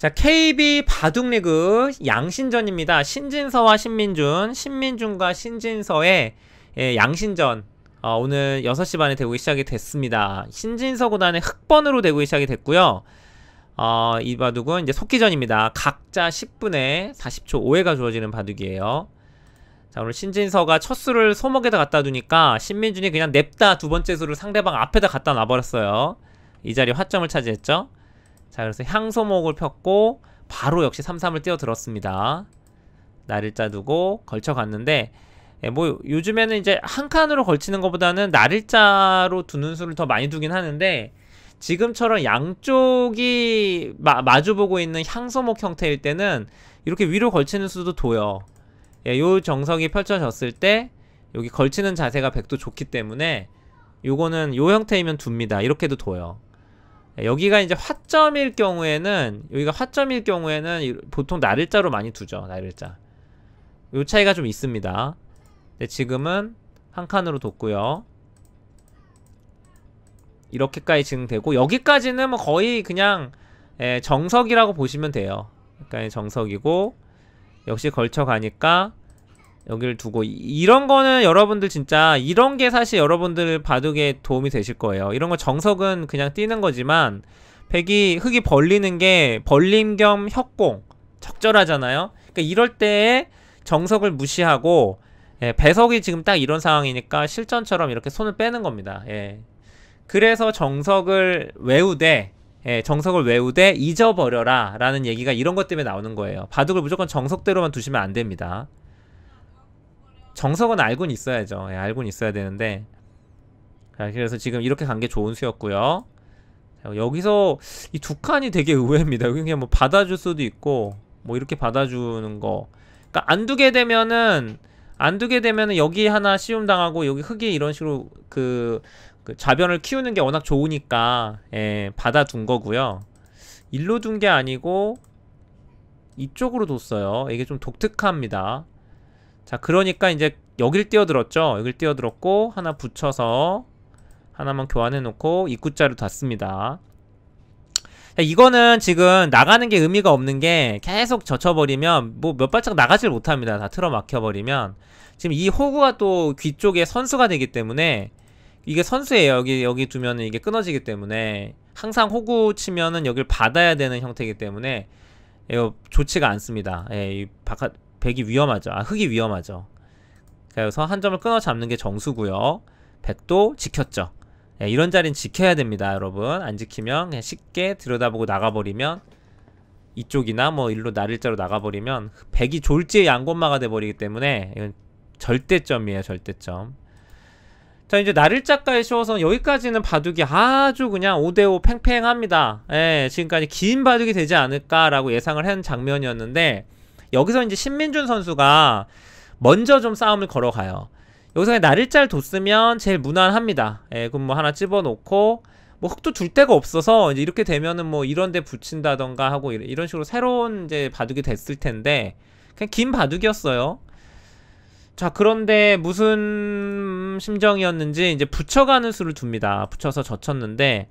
자, KB 바둑리그 양신전입니다. 신진서와 신민준, 신민준과 신진서의 예, 양신전. 어, 오늘 6시 반에 되고 시작이 됐습니다. 신진서 구단의 흑번으로 되고 시작이 됐고요. 어, 이 바둑은 이제 속기전입니다. 각자 10분에 40초 5회가 주어지는 바둑이에요. 자, 오늘 신진서가 첫 수를 소목에다 갖다 두니까 신민준이 그냥 냅다 두 번째 수를 상대방 앞에다 갖다 놔버렸어요. 이 자리 화점을 차지했죠. 자 그래서 향소목을 폈고 바로 역시 삼삼을 뛰어들었습니다 날일자 두고 걸쳐갔는데 예, 뭐 요즘에는 이제 한 칸으로 걸치는 것보다는 날일자로 두는 수를 더 많이 두긴 하는데 지금처럼 양쪽이 마, 마주보고 있는 향소목 형태일 때는 이렇게 위로 걸치는 수도 도요 예, 요 정석이 펼쳐졌을 때 여기 걸치는 자세가 백도 좋기 때문에 요거는 요 형태이면 둡니다 이렇게도 도요 예, 여기가 이제 화점일 경우에는 여기가 화점일 경우에는 보통 날일자로 많이 두죠 날일자 요 차이가 좀 있습니다 근데 지금은 한 칸으로 뒀고요 이렇게까지 지금 되고 여기까지는 뭐 거의 그냥 예, 정석이라고 보시면 돼요 그러니 정석이고 역시 걸쳐 가니까 여기를 두고 이런 거는 여러분들 진짜 이런 게 사실 여러분들 바둑에 도움이 되실 거예요 이런 거 정석은 그냥 뛰는 거지만 백이 흙이 벌리는 게 벌림 겸 협공 적절하잖아요 그러니까 이럴 때에 정석을 무시하고 예, 배석이 지금 딱 이런 상황이니까 실전처럼 이렇게 손을 빼는 겁니다 예. 그래서 정석을 외우되 예, 정석을 외우되 잊어버려라 라는 얘기가 이런 것 때문에 나오는 거예요 바둑을 무조건 정석대로만 두시면 안 됩니다 정석은 알고는 있어야죠. 예, 알고는 있어야 되는데. 자, 그래서 지금 이렇게 간 게 좋은 수였고요. 자, 여기서 이 두 칸이 되게 의외입니다. 여기 그냥 뭐 받아줄 수도 있고, 뭐 이렇게 받아주는 거. 그러니까 안 두게 되면은 안 두게 되면은 여기 하나 시움 당하고 여기 흙이 이런 식으로 그, 그 좌변을 키우는 게 워낙 좋으니까 예, 받아둔 거고요. 일로 둔 게 아니고 이쪽으로 뒀어요. 이게 좀 독특합니다. 자 그러니까 이제 여길 뛰어들었죠 여길 뛰어들었고 하나 붙여서 하나만 교환해 놓고 입구자로 닫습니다 자, 이거는 지금 나가는 게 의미가 없는 게 계속 젖혀버리면 뭐 몇 발짝 나가질 못합니다 다 틀어막혀버리면 지금 이 호구가 또 귀 쪽에 선수가 되기 때문에 이게 선수예요 여기 여기 두면은 이게 끊어지기 때문에 항상 호구 치면은 여길 받아야 되는 형태이기 때문에 이거 좋지가 않습니다 예, 이 바깥 백이 위험하죠. 아, 흑이 위험하죠. 그래서 한 점을 끊어 잡는 게 정수고요. 백도 지켰죠. 네, 이런 자리는 지켜야 됩니다, 여러분. 안 지키면 그냥 쉽게 들여다보고 나가버리면 이쪽이나 뭐 일로 나일자로 나가버리면 백이 졸지에 양곤마가 돼버리기 때문에 이건 절대점이에요, 절대점. 자 이제 나일자까지 쉬워서 여기까지는 바둑이 아주 그냥 5대5 팽팽합니다. 예, 지금까지 긴 바둑이 되지 않을까라고 예상을 한 장면이었는데 여기서 이제 신민준 선수가 먼저 좀 싸움을 걸어가요. 여기서 나를잘 뒀으면 제일 무난합니다. 예, 그럼 뭐 하나 집어놓고 뭐 흙도 줄 데가 없어서 이제 이렇게 되면은 뭐 이런 데 붙인다던가 하고 이런 식으로 새로운 이제 바둑이 됐을 텐데 그냥 긴 바둑이었어요. 자 그런데 무슨 심정이었는지 이제 붙여가는 수를 둡니다. 붙여서 젖혔는데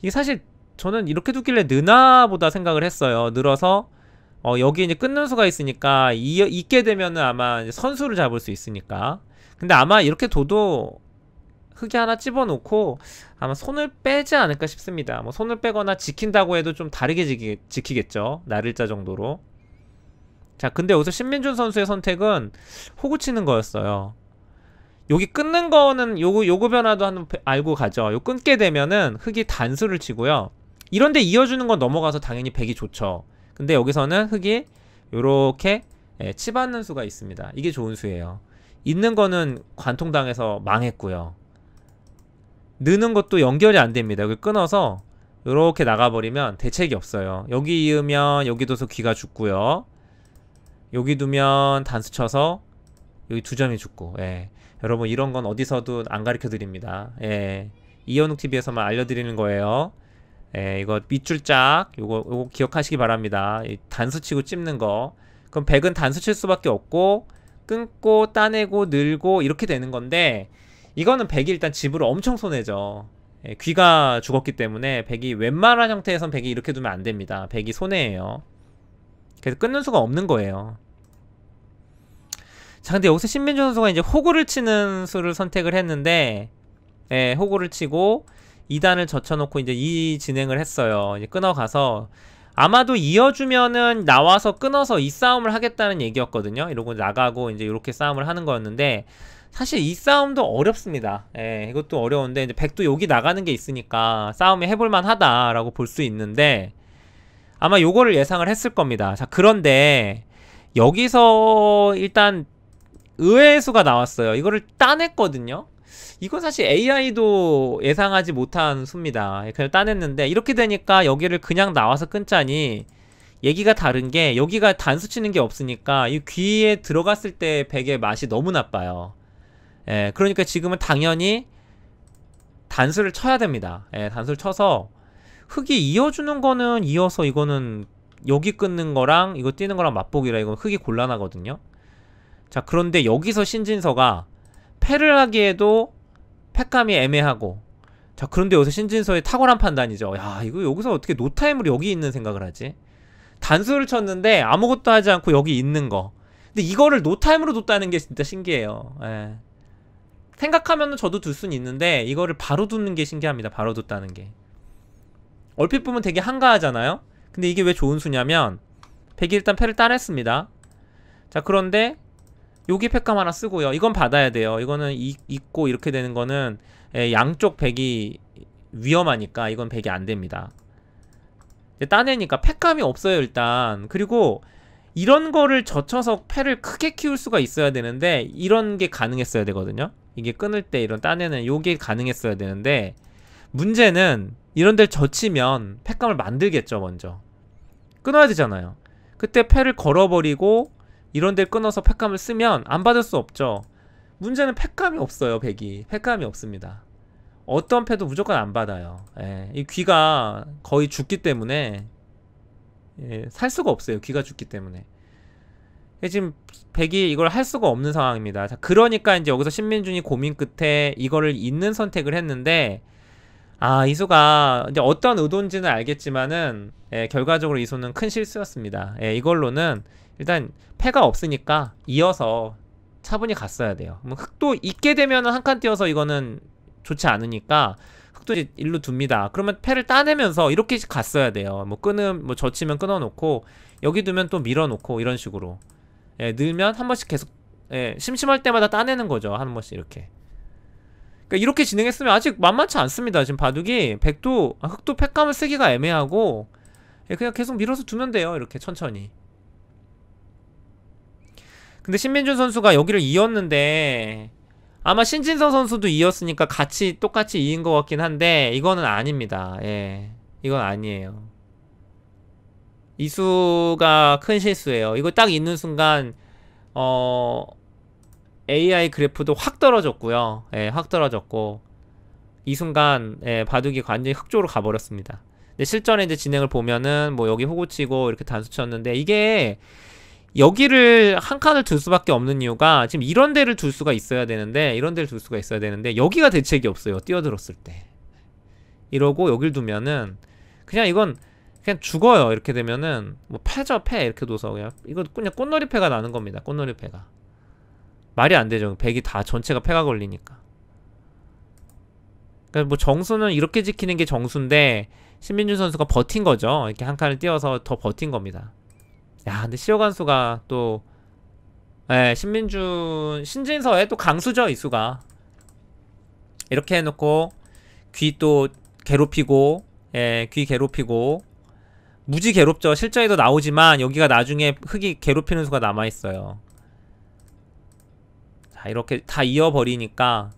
이게 사실 저는 이렇게 두길래 느나보다 생각을 했어요. 늘어서 어, 여기 이제 끊는 수가 있으니까 이, 있게 되면은 아마 선수를 잡을 수 있으니까 근데 아마 이렇게 둬도 흙이 하나 집어넣고 아마 손을 빼지 않을까 싶습니다 뭐 손을 빼거나 지킨다고 해도 좀 다르게 지키, 지키겠죠 나를자 정도로 자 근데 여기서 신민준 선수의 선택은 호구 치는 거였어요 여기 끊는 거는 요거 요거 변화도 한 알고 가죠 요 끊게 되면은 흙이 단수를 치고요 이런데 이어주는 건 넘어가서 당연히 백이 좋죠 근데 여기서는 흙이 요렇게 예, 치받는 수가 있습니다. 이게 좋은 수예요. 있는 거는 관통당해서 망했고요. 느는 것도 연결이 안 됩니다. 여기 끊어서 이렇게 나가버리면 대책이 없어요. 여기 이으면 여기 둬서 귀가 죽고요. 여기 두면 단수 쳐서 여기 두 점이 죽고 예. 여러분 이런 건 어디서도 안 가르쳐드립니다. 예. 이현욱 TV에서만 알려드리는 거예요. 예, 이거 밑줄짝 요거 요거 기억하시기 바랍니다. 단수 치고 찝는 거. 그럼 100은 단수 칠 수밖에 없고 끊고 따내고 늘고 이렇게 되는 건데 이거는 100이 일단 집으로 엄청 손해죠. 예, 귀가 죽었기 때문에 100이 웬만한 형태에선 100이 이렇게 두면 안 됩니다. 100이 손해예요. 그래서 끊는 수가 없는 거예요. 자, 근데 여기서 신민준 선수가 이제 호구를 치는 수를 선택을 했는데, 예, 호구를 치고, 2단을 젖혀놓고 이제 이 진행을 했어요. 이제 끊어가서 아마도 이어주면은 나와서 끊어서 이 싸움을 하겠다는 얘기였거든요. 이러고 나가고 이제 이렇게 싸움을 하는 거였는데 사실 이 싸움도 어렵습니다. 예, 이것도 어려운데 이제 백도 여기 나가는 게 있으니까 싸움이 해볼만 하다라고 볼 수 있는데 아마 요거를 예상을 했을 겁니다. 자, 그런데 여기서 일단 의외의 수가 나왔어요. 이거를 따냈거든요. 이건 사실 AI도 예상하지 못한 수입니다. 그냥 따냈는데 이렇게 되니까 여기를 그냥 나와서 끊자니 얘기가 다른 게 여기가 단수 치는 게 없으니까 이 귀에 들어갔을 때 백의 맛이 너무 나빠요. 예, 그러니까 지금은 당연히 단수를 쳐야 됩니다. 예, 단수를 쳐서 흙이 이어주는 거는 이어서 이거는 여기 끊는 거랑 이거 뛰는 거랑 맛보기라 이건 흙이 곤란하거든요. 자, 그런데 여기서 신진서가 패를 하기에도 패감이 애매하고 자 그런데 여기서 신진서의 탁월한 판단이죠 야 이거 여기서 어떻게 노타임으로 여기 있는 생각을 하지 단수를 쳤는데 아무것도 하지 않고 여기 있는 거 근데 이거를 노타임으로 뒀다는 게 진짜 신기해요 예. 생각하면 저도 둘 순 있는데 이거를 바로 두는 게 신기합니다 바로 뒀다는 게 얼핏 보면 되게 한가하잖아요 근데 이게 왜 좋은 수냐면 백이 일단 패를 따냈습니다 자 그런데 여기 팩감 하나 쓰고요. 이건 받아야 돼요. 이거는 이, 있고 이렇게 되는 거는 예, 양쪽 백이 위험하니까 이건 백이 안 됩니다. 따내니까 팩감이 없어요 일단. 그리고 이런 거를 젖혀서 패를 크게 키울 수가 있어야 되는데 이런 게 가능했어야 되거든요. 이게 끊을 때 이런 따내는 요게 가능했어야 되는데 문제는 이런 데를 젖히면 팩감을 만들겠죠 먼저. 끊어야 되잖아요. 그때 패를 걸어버리고 이런 데 끊어서 팩감을 쓰면 안 받을 수 없죠 문제는 팩감이 없어요 백이 팩감이 없습니다 어떤 패도 무조건 안 받아요 예, 이 귀가 거의 죽기 때문에 예, 살 수가 없어요 귀가 죽기 때문에 지금 백이 이걸 할 수가 없는 상황입니다 자, 그러니까 이제 여기서 신민준이 고민 끝에 이거를 있는 선택을 했는데 아 이수가 이제 어떤 의도인지는 알겠지만은 예, 결과적으로 이수는 큰 실수였습니다 예, 이걸로는 일단 패가 없으니까 이어서 차분히 갔어야 돼요. 흙도 뭐 있게 되면 한칸 띄어서 이거는 좋지 않으니까 흙도 이제 일로 둡니다. 그러면 패를 따내면서 이렇게 갔어야 돼요. 뭐 끊음, 뭐 젖히면 끊어놓고 여기 두면 또 밀어놓고 이런 식으로 예, 늘면 한 번씩 계속 예, 심심할 때마다 따내는 거죠. 한 번씩 이렇게. 그러니까 이렇게 진행했으면 아직 만만치 않습니다. 지금 바둑이 백도 아, 흑도 패감을 쓰기가 애매하고 예, 그냥 계속 밀어서 두면 돼요. 이렇게 천천히. 근데 신민준 선수가 여기를 이었는데 아마 신진서 선수도 이었으니까 같이 똑같이 이긴 것 같긴 한데 이거는 아닙니다. 예, 이건 아니에요. 이수가 큰 실수예요. 이거 딱 있는 순간 어 AI 그래프도 확 떨어졌고요. 예, 확 떨어졌고 이 순간 예, 바둑이 완전히 흑조로 가버렸습니다. 근데 실전에 이제 진행을 보면은 뭐 여기 호구 치고 이렇게 단수 쳤는데 이게 여기를 한 칸을 둘 수밖에 없는 이유가 지금 이런 데를 둘 수가 있어야 되는데 이런 데를 둘 수가 있어야 되는데 여기가 대책이 없어요 뛰어들었을 때 이러고 여길 두면은 그냥 이건 그냥 죽어요 이렇게 되면은 뭐 패죠 패 이렇게 둬서 그냥 이거 그냥 꽃놀이 패가 나는 겁니다 꽃놀이 패가 말이 안 되죠 백이 다 전체가 패가 걸리니까 그러니까 뭐 정수는 이렇게 지키는 게 정수인데 신민준 선수가 버틴 거죠 이렇게 한 칸을 띄어서더 버틴 겁니다 야, 근데 시어간수가 또, 예, 신민준, 신진서의 또 강수죠, 이수가. 이렇게 해놓고, 귀 또 괴롭히고, 예, 귀 괴롭히고, 무지 괴롭죠. 실전에도 나오지만, 여기가 나중에 흙이 괴롭히는 수가 남아있어요. 자, 이렇게 다 이어버리니까,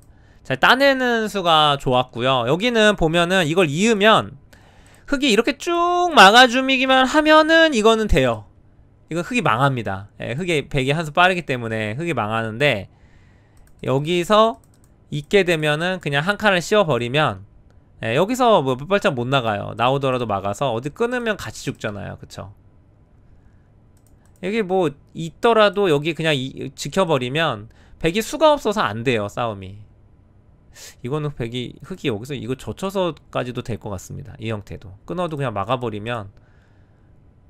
자, 따내는 수가 좋았고요 여기는 보면은 이걸 이으면, 흙이 이렇게 쭉 막아주기만 하면은 이거는 돼요. 이거 흙이 망합니다. 예, 흙이 백이 한 수 빠르기 때문에 흙이 망하는데 여기서 있게 되면은 그냥 한 칸을 씌워버리면 예, 여기서 뭐 몇 발짝 못 나가요. 나오더라도 막아서 어디 끊으면 같이 죽잖아요. 그쵸? 여기 뭐 있더라도 여기 그냥 이, 지켜버리면 백이 수가 없어서 안 돼요. 싸움이. 이거는 백이 흙이 여기서 이거 젖혀서까지도 될 것 같습니다. 이 형태도. 끊어도 그냥 막아버리면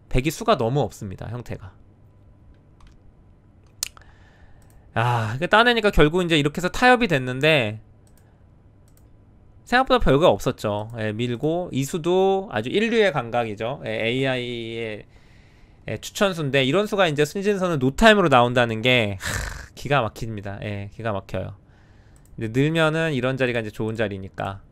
백이 수가 너무 없습니다. 형태가. 아, 그 따내니까 결국 이제 이렇게 해서 타협이 됐는데 생각보다 별거 없었죠. 예, 밀고 이수도 아주 인류의 감각이죠. 예, AI의 예, 추천수인데 이런 수가 이제 순진선은 노타임으로 나온다는 게 하, 기가 막힙니다. 예, 기가 막혀요. 늘면은 이런 자리가 이제 좋은 자리니까.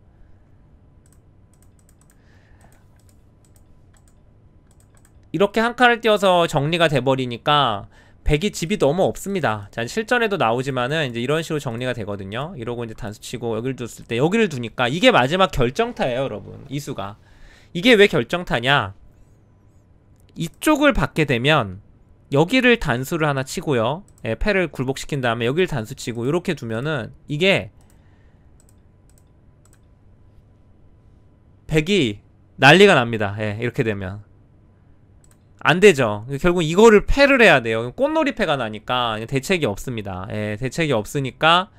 이렇게 한 칸을 띄워서 정리가 돼버리니까 백이 집이 너무 없습니다. 자, 실전에도 나오지만은 이제 이런 식으로 정리가 되거든요. 이러고 이제 단수 치고 여기를 뒀을 때 여기를 두니까 이게 마지막 결정타예요, 여러분. 이수가. 이게 왜 결정타냐? 이쪽을 받게 되면 여기를 단수를 하나 치고요. 예, 패를 굴복시킨 다음에 여기를 단수 치고 이렇게 두면은 이게 백이 난리가 납니다. 예, 이렇게 되면. 안 되죠. 결국 이거를 패를 해야 돼요. 꽃놀이 패가 나니까 대책이 없습니다. 예, 대책이 없으니까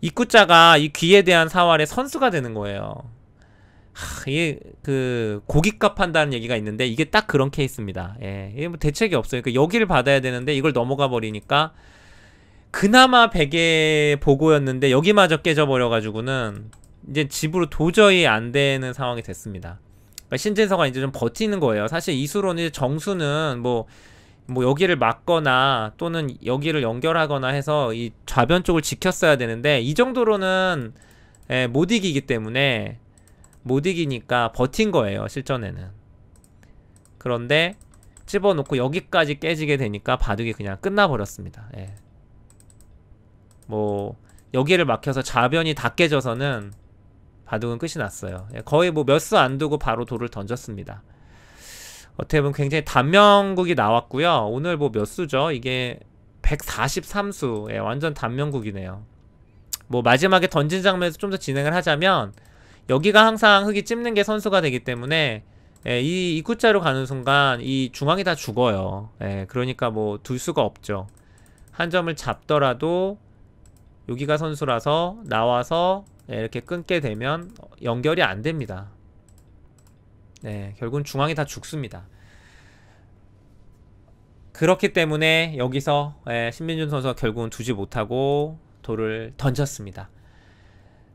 입구자가 이 귀에 대한 사활의 선수가 되는 거예요. 하, 이게 그 고깃값 한다는 얘기가 있는데 이게 딱 그런 케이스입니다. 예, 이게 뭐 대책이 없어요. 그러니까 여기를 받아야 되는데 이걸 넘어가 버리니까 그나마 베개 보고였는데 여기마저 깨져버려가지고는 이제 집으로 도저히 안 되는 상황이 됐습니다. 그러니까 신진서가 이제 좀 버티는 거예요. 사실 이수론는 이제 정수는 뭐뭐 뭐 여기를 막거나 또는 여기를 연결하거나 해서 이 좌변 쪽을 지켰어야 되는데 이 정도로는 예, 못 이기기 때문에 못 이기니까 버틴 거예요 실전에는 그런데 집어놓고 여기까지 깨지게 되니까 바둑이 그냥 끝나버렸습니다 예. 뭐 여기를 막혀서 좌변이 다 깨져서는 바둑은 끝이 났어요. 예, 거의 뭐 몇 수 안 두고 바로 돌을 던졌습니다. 어떻게 보면 굉장히 단명국이 나왔고요. 오늘 뭐 몇 수죠? 이게 143수. 예, 완전 단명국이네요. 뭐 마지막에 던진 장면에서 좀 더 진행을 하자면 여기가 항상 흙이 찝는 게 선수가 되기 때문에 예, 이 입구자로 가는 순간 이 중앙이 다 죽어요. 예, 그러니까 뭐 둘 수가 없죠. 한 점을 잡더라도 여기가 선수라서 나와서 네, 이렇게 끊게 되면 연결이 안 됩니다. 네, 결국은 중앙이 다 죽습니다. 그렇기 때문에 여기서 예, 신민준 선수가 결국은 두지 못하고 돌을 던졌습니다.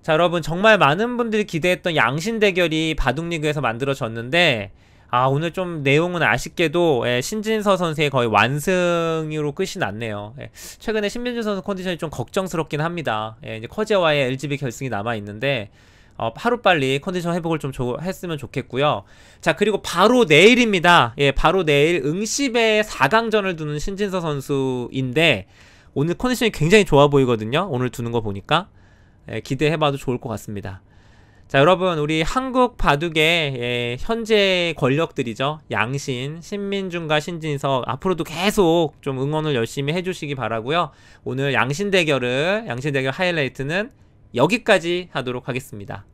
자 여러분 정말 많은 분들이 기대했던 양신 대결이 바둑리그에서 만들어졌는데 아 오늘 좀 내용은 아쉽게도 예, 신진서 선수의 거의 완승으로 끝이 났네요. 예, 최근에 신민준 선수 컨디션이 좀 걱정스럽긴 합니다. 예, 이제 커제와의 LGB 결승이 남아 있는데 어, 하루빨리 컨디션 회복을 좀 조, 했으면 좋겠고요. 자 그리고 바로 내일입니다. 예, 바로 내일 응시배 4강전을 두는 신진서 선수인데 오늘 컨디션이 굉장히 좋아 보이거든요. 오늘 두는 거 보니까 예, 기대해봐도 좋을 것 같습니다. 자 여러분 우리 한국 바둑의 예, 현재 권력들이죠 양신, 신민중과 신진석 앞으로도 계속 좀 응원을 열심히 해주시기 바라고요 오늘 양신 대결을 양신 대결 하이라이트는 여기까지 하도록 하겠습니다